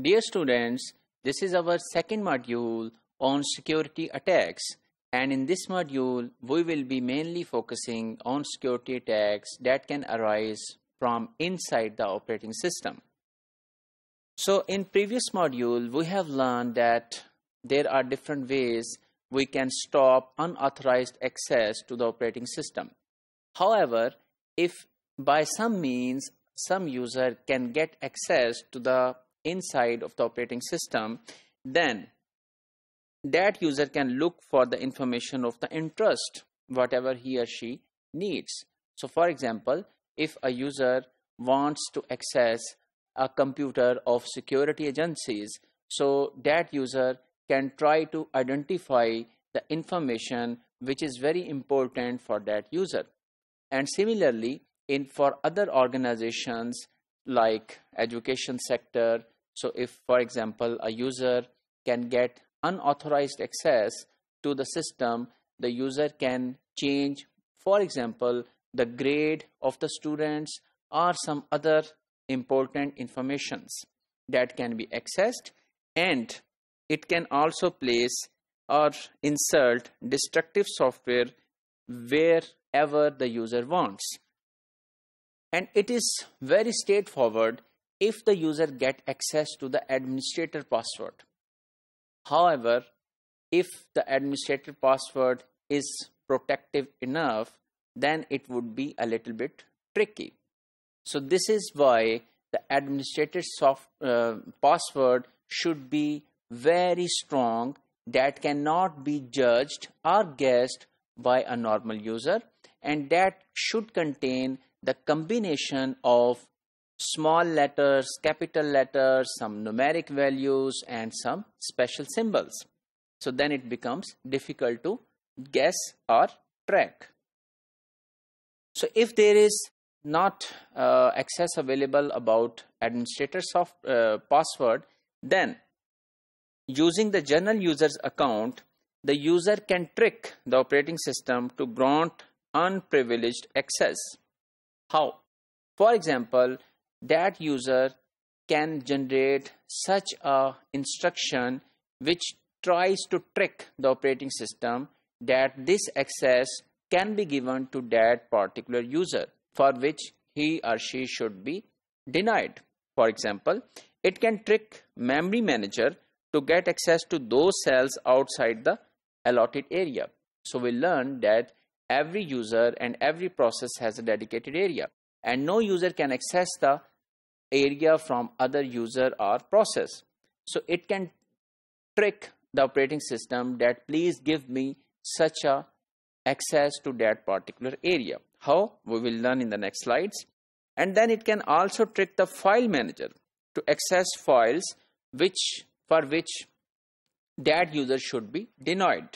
Dear students, this is our second module on security attacks and in this module we will be mainly focusing on security attacks that can arise from inside the operating system. So in previous module we have learned that there are different ways we can stop unauthorized access to the operating system. However, if by some means some user can get access to the inside of the operating system, then that user can look for the information of the interest, whatever he or she needs. So for example, if a user wants to access a computer of security agencies, so that user can try to identify the information which is very important for that user. And similarly, in for other organizations like education sector so if, for example, a user can get unauthorized access to the system, the user can change, for example, the grade of the students or some other important informations that can be accessed and it can also place or insert destructive software wherever the user wants and it is very straightforward if the user get access to the administrator password. However, if the administrator password is protective enough, then it would be a little bit tricky. So this is why the administrator soft, uh, password should be very strong that cannot be judged or guessed by a normal user and that should contain the combination of small letters, capital letters, some numeric values and some special symbols. So then it becomes difficult to guess or track. So if there is not uh, access available about administrator soft uh, password, then using the general user's account, the user can trick the operating system to grant unprivileged access. How? For example, that user can generate such a instruction which tries to trick the operating system that this access can be given to that particular user for which he or she should be denied. For example, it can trick memory manager to get access to those cells outside the allotted area. So we learned that every user and every process has a dedicated area and no user can access the area from other user or process. So it can trick the operating system that please give me such a access to that particular area. How? We will learn in the next slides. And then it can also trick the file manager to access files which for which that user should be denied.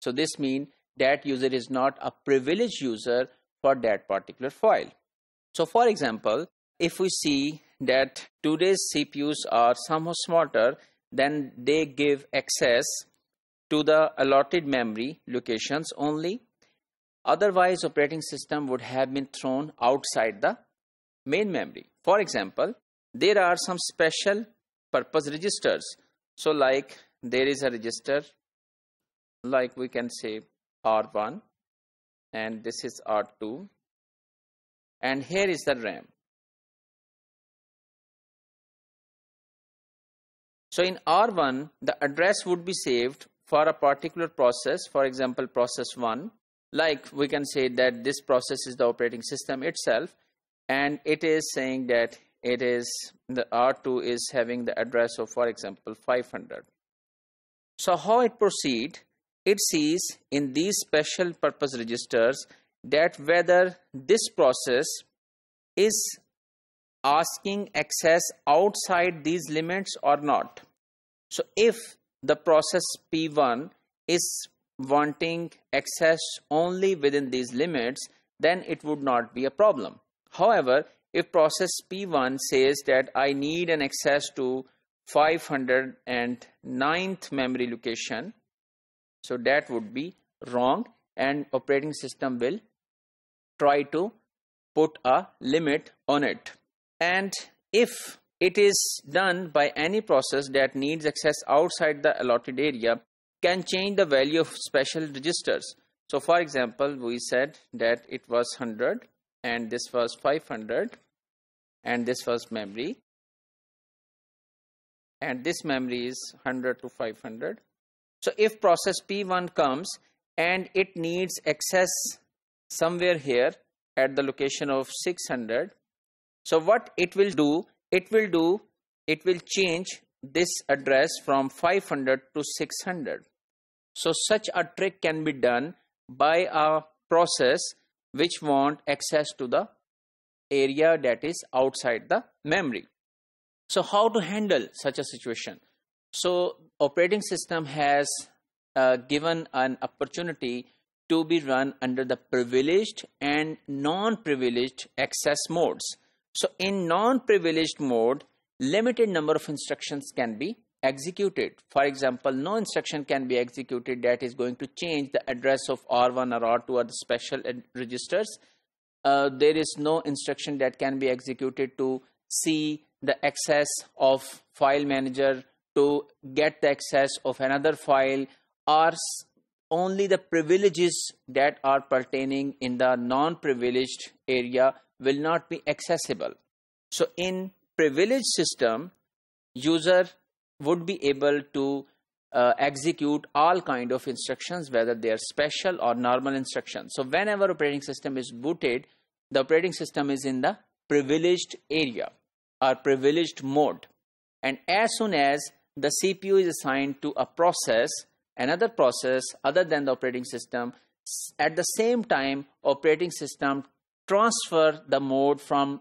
So this means that user is not a privileged user for that particular file. So for example, if we see that today's CPUs are somehow smarter, then they give access to the allotted memory locations only. Otherwise, operating system would have been thrown outside the main memory. For example, there are some special purpose registers. So like there is a register like we can say R1 and this is R2 and here is the RAM. So in R1, the address would be saved for a particular process, for example, process 1. Like we can say that this process is the operating system itself, and it is saying that it is the R2 is having the address of, for example, 500. So how it proceeds? It sees in these special purpose registers that whether this process is asking access outside these limits or not. So if the process P1 is wanting access only within these limits, then it would not be a problem. However, if process P1 says that I need an access to 509th memory location, so that would be wrong and operating system will try to put a limit on it. And if it is done by any process that needs access outside the allotted area can change the value of special registers. So for example, we said that it was 100 and this was 500 and this was memory and this memory is 100 to 500. So if process P1 comes and it needs access somewhere here at the location of 600, so what it will do, it will do it will change this address from 500 to 600 so such a trick can be done by a process which want access to the area that is outside the memory so how to handle such a situation so operating system has uh, given an opportunity to be run under the privileged and non-privileged access modes so in non-privileged mode, limited number of instructions can be executed. For example, no instruction can be executed that is going to change the address of R1 or R2 or the special registers. Uh, there is no instruction that can be executed to see the access of file manager to get the access of another file or only the privileges that are pertaining in the non-privileged area will not be accessible. So in privileged system, user would be able to uh, execute all kind of instructions, whether they are special or normal instructions. So whenever operating system is booted, the operating system is in the privileged area or privileged mode. And as soon as the CPU is assigned to a process, another process other than the operating system, at the same time, operating system transfer the mode from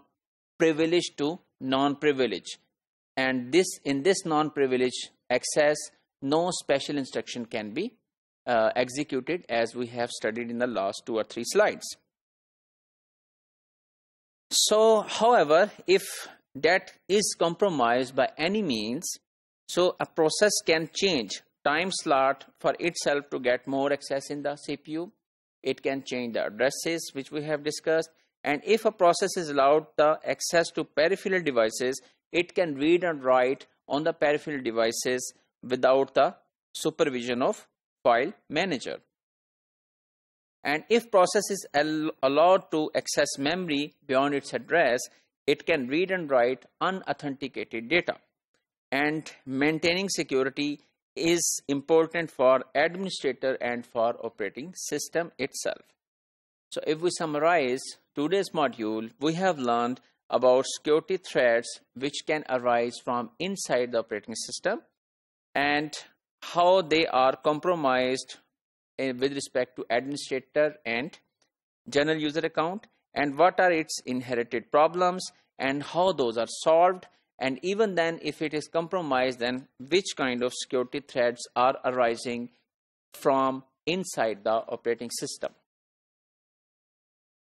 privilege to non-privilege. And this in this non-privilege access, no special instruction can be uh, executed as we have studied in the last two or three slides. So, however, if that is compromised by any means, so a process can change time slot for itself to get more access in the CPU it can change the addresses which we have discussed and if a process is allowed the access to peripheral devices it can read and write on the peripheral devices without the supervision of file manager and if process is al allowed to access memory beyond its address it can read and write unauthenticated data and maintaining security is important for administrator and for operating system itself. So if we summarize today's module, we have learned about security threats which can arise from inside the operating system and how they are compromised with respect to administrator and general user account and what are its inherited problems and how those are solved and even then, if it is compromised, then which kind of security threats are arising from inside the operating system.